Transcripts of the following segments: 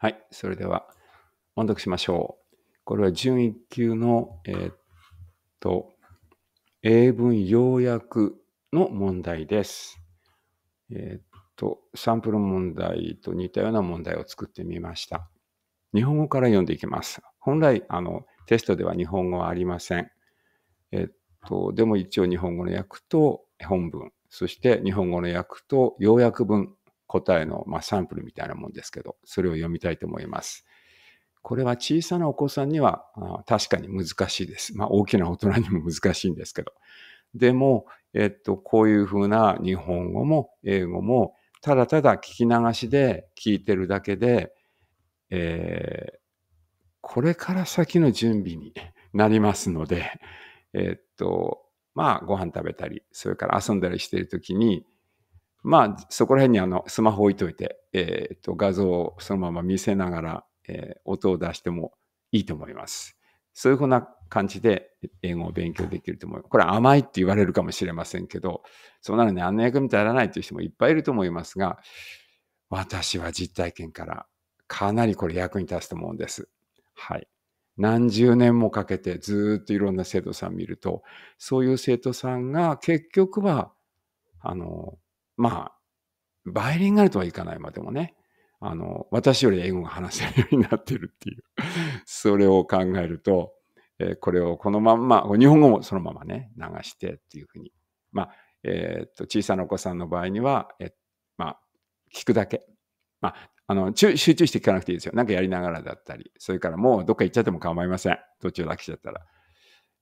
はい、それでは、音読しましょう。これは準1級の、えー、っと、英文要約の問題です。えー、っと、サンプル問題と似たような問題を作ってみました。日本語から読んでいきます。本来、あの、テストでは日本語はありません。えっと、でも一応日本語の訳と本文、そして日本語の訳と要約文答えの、まあ、サンプルみたいなもんですけど、それを読みたいと思います。これは小さなお子さんには確かに難しいです。まあ、大きな大人にも難しいんですけど。でも、えっと、こういうふうな日本語も英語もただただ聞き流しで聞いてるだけで、えー、これから先の準備に なりますので、えっと、まあ、ご飯食べたり、それから遊んだりしているときに、まあ、そこら辺にあのスマホ置いといて、えっ、ー、と、画像をそのまま見せながら、えー、音を出してもいいと思います。そういうふうな感じで英語を勉強できると思います。これ甘いって言われるかもしれませんけど、そうなのにあんな役に立たないという人もいっぱいいると思いますが、私は実体験からかなりこれ役に立つと思うんです。はい。何十年もかけてずっといろんな生徒さん見ると、そういう生徒さんが結局は、あの、まあ、バイリンガルとはいかないまでもね、あの、私より英語が話せるようになってるっていう、それを考えると、えー、これをこのまんま、日本語もそのままね、流してっていうふうに。まあ、えー、っと、小さなお子さんの場合には、えまあ、聞くだけ。まあ、あの、集中して聞かなくていいですよ。なんかやりながらだったり、それからもうどっか行っちゃっても構いません。途中楽しちゃったら。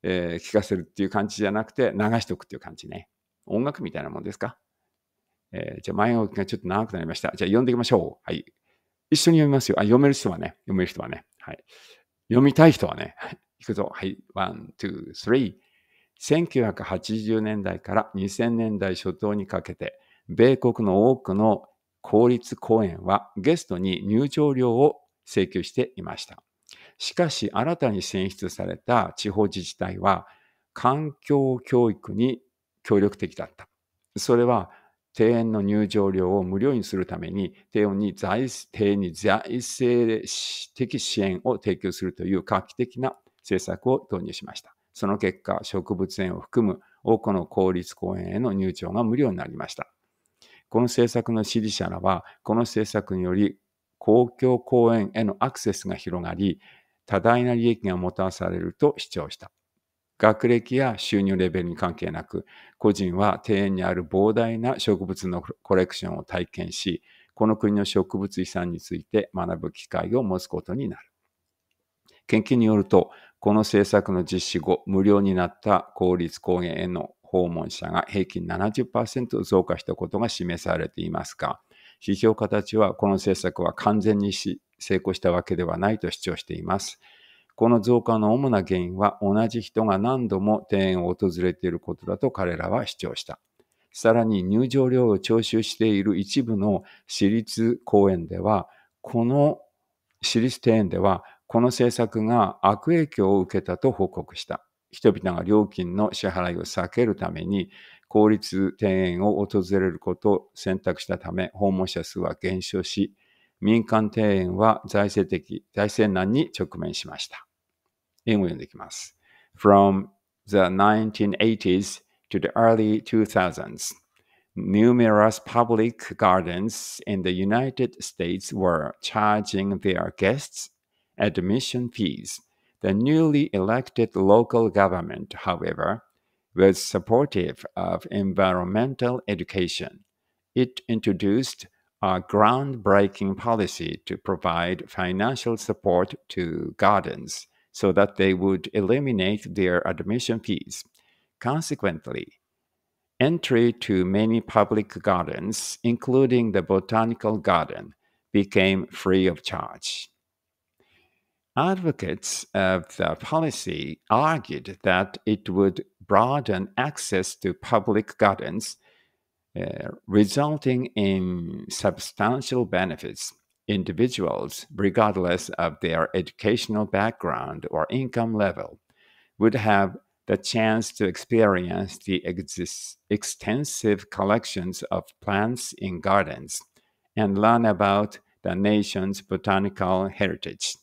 えー、聞かせるっていう感じじゃなくて、流しておくっていう感じね。音楽みたいなもんですかえー、じゃあ前置きがちょっと長くなりました。じゃあ読んでいきましょう。はい。一緒に読みますよ。あ、読める人はね。読める人はね。はい。読みたい人はね。い。くぞ。はい。ワン、ツー、スリー。1980年代から2000年代初頭にかけて、米国の多くの公立公園はゲストに入場料を請求していました。しかし、新たに選出された地方自治体は、環境教育に協力的だった。それは、庭園の入場料を無料にするために、庭園に財庭に財政的支援を提供するという画期的な政策を導入しました。その結果、植物園を含む多くの公立公園への入場が無料になりました。この政策の支持者らは、この政策により公共公園へのアクセスが広がり、多大な利益がもたらされると主張した。学歴や収入レベルに関係なく、個人は庭園にある膨大な植物のコレクションを体験し、この国の植物遺産について学ぶ機会を持つことになる。研究によると、この政策の実施後、無料になった公立公園への訪問者が平均70%増加したことが示されていますが、批評家たちはこの政策は完全に成功したわけではないと主張しています。この増加の主な原因は同じ人が何度も庭園を訪れていることだと彼らは主張した。さらに入場料を徴収している一部の私立公園では、この私立庭園では、この政策が悪影響を受けたと報告した。人々が料金の支払いを避けるために、公立庭園を訪れることを選択したため、訪問者数は減少し、民間庭園は財政的、財政難に直面しました。英文できます。From the 1980s to the early 2000s, numerous public gardens in the United States were charging their guests admission fees. The newly elected local government, however, was supportive of environmental education. It introduced a groundbreaking policy to provide financial support to gardens so that they would eliminate their admission fees. Consequently, entry to many public gardens, including the Botanical Garden, became free of charge. Advocates of the policy argued that it would broaden access to public gardens, uh, resulting in substantial benefits individuals, regardless of their educational background or income level, would have the chance to experience the extensive collections of plants in gardens and learn about the nation's botanical heritage.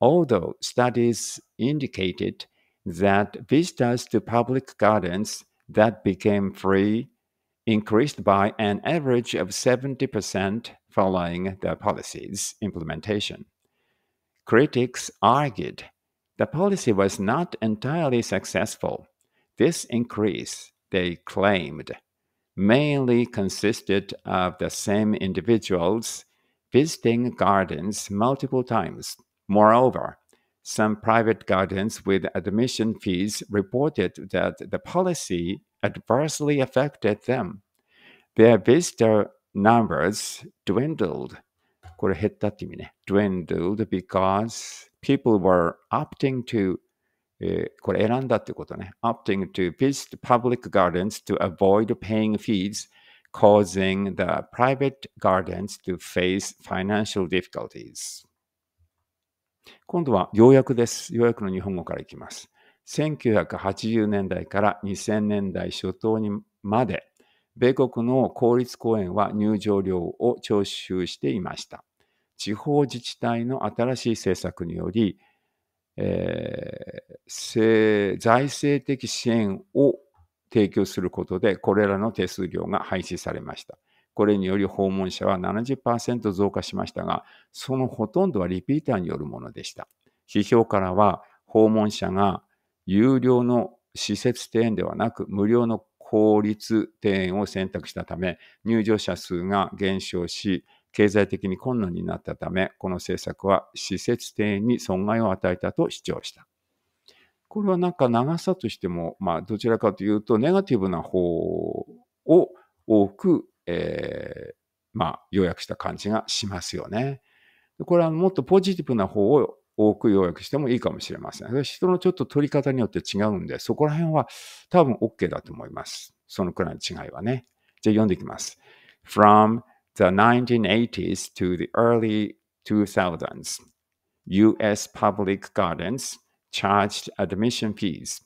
Although studies indicated that visitors to public gardens that became free increased by an average of 70% following the policy's implementation. Critics argued the policy was not entirely successful. This increase, they claimed, mainly consisted of the same individuals visiting gardens multiple times. Moreover, some private gardens with admission fees reported that the policy adversely affected them. Their visitor numbers dwindled. これ減ったって意味ね。dwindled because people were opting to えー、これ選んだってことね。opting eh, to visit public gardens to avoid paying fees, causing the private gardens to face financial difficulties. 今度は要約です。要約の日本語からいきます。1980年代から2000年代初頭にまで、米国の公立公園は入場料を徴収していました。地方自治体の新しい政策により、えー、財政的支援を提供することで、これらの手数料が廃止されました。これにより訪問者は70%増加しましたが、そのほとんどはリピーターによるものでした。批評からは、訪問者が有料の施設庭園ではなく、無料の公立庭園を選択したため、入場者数が減少し、経済的に困難になったため、この政策は施設庭園に損害を与えたと主張した。これはなんか長さとしても、まあ、どちらかというと、ネガティブな方を多く、えー、まあ、要約した感じがしますよね。これはもっとポジティブな方を多く要約してもいいかもしれません。人のちょっと取り方によって違うんで、そこら辺は多分 OK だと思います。そのくらいの違いはね。じゃあ読んでいきます。From the 1980s to the early 2000s, U.S. public gardens charged admission fees.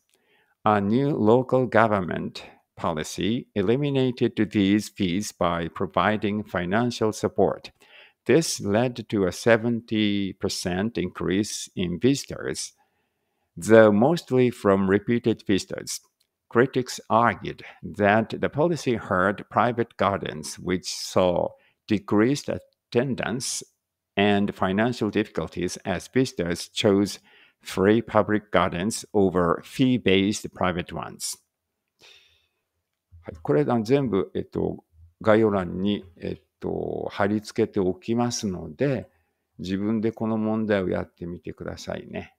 A new local government policy eliminated these fees by providing financial support This led to a 70% increase in visitors, though mostly from repeated visitors. Critics argued that the policy hurt private gardens, which saw decreased attendance and financial difficulties as visitors chose free public gardens over fee-based private ones。はい、これあの全部、えっと、概要欄に、えっと、貼り付けておきますので、自分でこの問題をやってみてくださいね。